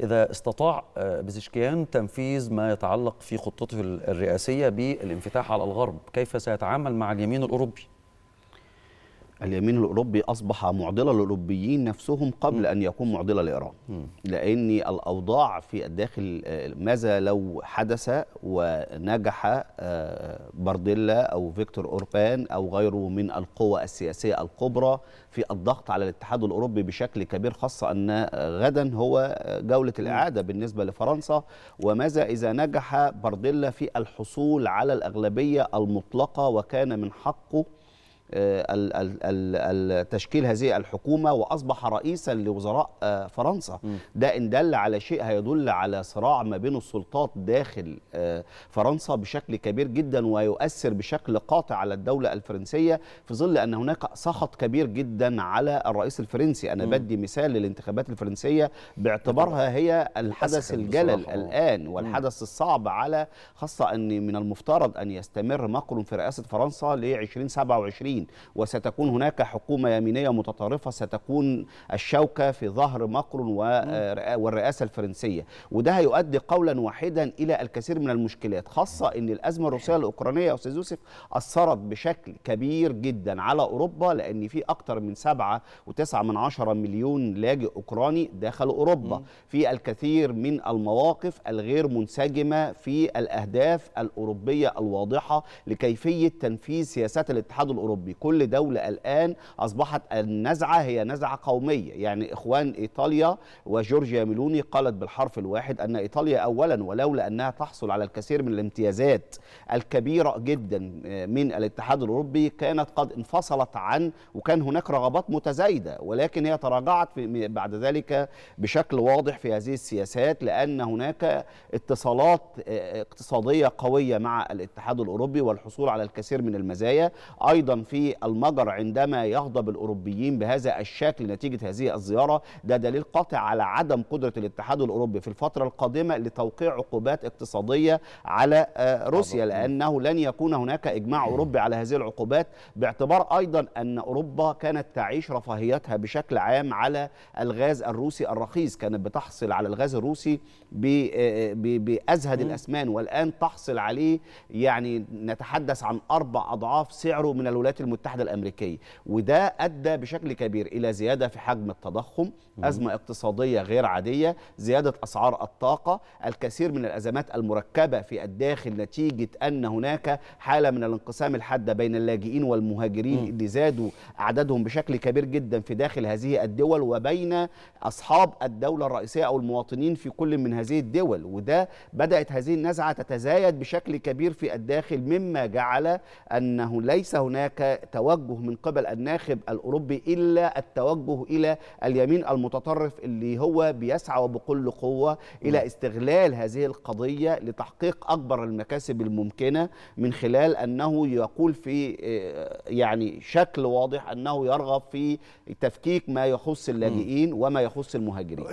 إذا استطاع آه، بزشكيان تنفيذ ما يتعلق في خطته الرئاسية بالانفتاح على الغرب كيف سيتعامل مع اليمين الأوروبي؟ اليمين الاوروبي اصبح معضله للاوروبيين نفسهم قبل ان يكون معضله لايران لان الاوضاع في الداخل آه، ماذا لو حدث ونجح آه، بارديلا او فيكتور اوربان او غيره من القوى السياسيه الكبرى في الضغط على الاتحاد الاوروبي بشكل كبير خاصه ان غدا هو جوله الاعاده بالنسبه لفرنسا وماذا اذا نجح بارديلا في الحصول على الاغلبيه المطلقه وكان من حقه آه، تشكيل هذه الحكومة وأصبح رئيسا لوزراء آه، فرنسا ده إن دل على شيء هيدل على صراع ما بين السلطات داخل آه، فرنسا بشكل كبير جدا ويؤثر بشكل قاطع على الدولة الفرنسية في ظل أن هناك سخط كبير جدا على الرئيس الفرنسي أنا بدي مثال للانتخابات الفرنسية باعتبارها هي الحدث الجلل الآن والحدث الصعب على خاصة أن من المفترض أن يستمر ماكرون في رئاسة فرنسا ل 2027 اليمين وستكون هناك حكومة يمينية متطرفة ستكون الشوكة في ظهر ماكرون آه، والرئاسة الفرنسية وده هيؤدي قولا واحدا إلى الكثير من المشكلات خاصة أن الأزمة الروسية الأوكرانية يا أستاذ يوسف أثرت بشكل كبير جدا على أوروبا لأن في أكثر من سبعة وتسعة من عشرة مليون لاجئ أوكراني دخلوا أوروبا في الكثير من المواقف الغير منسجمة في الأهداف الأوروبية الواضحة لكيفية تنفيذ سياسات الاتحاد الأوروبي الأوروبي كل دولة الآن أصبحت النزعة هي نزعة قومية يعني إخوان إيطاليا وجورجيا ميلوني قالت بالحرف الواحد أن إيطاليا أولا ولولا أنها تحصل على الكثير من الامتيازات الكبيرة جدا آه، من الاتحاد الأوروبي كانت قد انفصلت عن وكان هناك رغبات متزايدة ولكن هي تراجعت بعد ذلك بشكل واضح في هذه السياسات لأن هناك اتصالات آه، آه، اقتصادية قوية مع الاتحاد الأوروبي والحصول على الكثير من المزايا أيضا في المجر عندما يغضب الأوروبيين بهذا الشكل نتيجة هذه الزيارة ده دليل قاطع على عدم قدرة الاتحاد الأوروبي في الفترة القادمة لتوقيع عقوبات اقتصادية على آه، روسيا لأنه لن يكون هناك إجماع أوروبي على هذه العقوبات باعتبار أيضا أن أوروبا كانت تعيش رفاهيتها بشكل عام على الغاز الروسي الرخيص كانت بتحصل على الغاز الروسي آه، بأزهد الأسمان والآن تحصل عليه يعني نتحدث عن أربع أضعاف سعره من الولايات المتحدة الأمريكية وده أدى بشكل كبير إلى زيادة في حجم التضخم أزمة اقتصادية غير عادية زيادة أسعار الطاقة الكثير من الأزمات المركبة في الداخل نتيجة أن هناك حالة من الانقسام الحاد بين اللاجئين والمهاجرين اللي زادوا أعدادهم بشكل كبير جدا في داخل هذه الدول وبين أصحاب الدولة الرئيسية أو المواطنين في كل من هذه الدول وده بدأت هذه النزعة تتزايد بشكل كبير في الداخل مما جعل أنه ليس هناك توجه من قبل الناخب الاوروبي الا التوجه الى اليمين المتطرف اللي هو بيسعى وبكل قوه الى نعم. استغلال هذه القضيه لتحقيق اكبر المكاسب الممكنه من خلال انه يقول في آه، يعني شكل واضح انه يرغب في تفكيك ما يخص اللاجئين وما يخص المهاجرين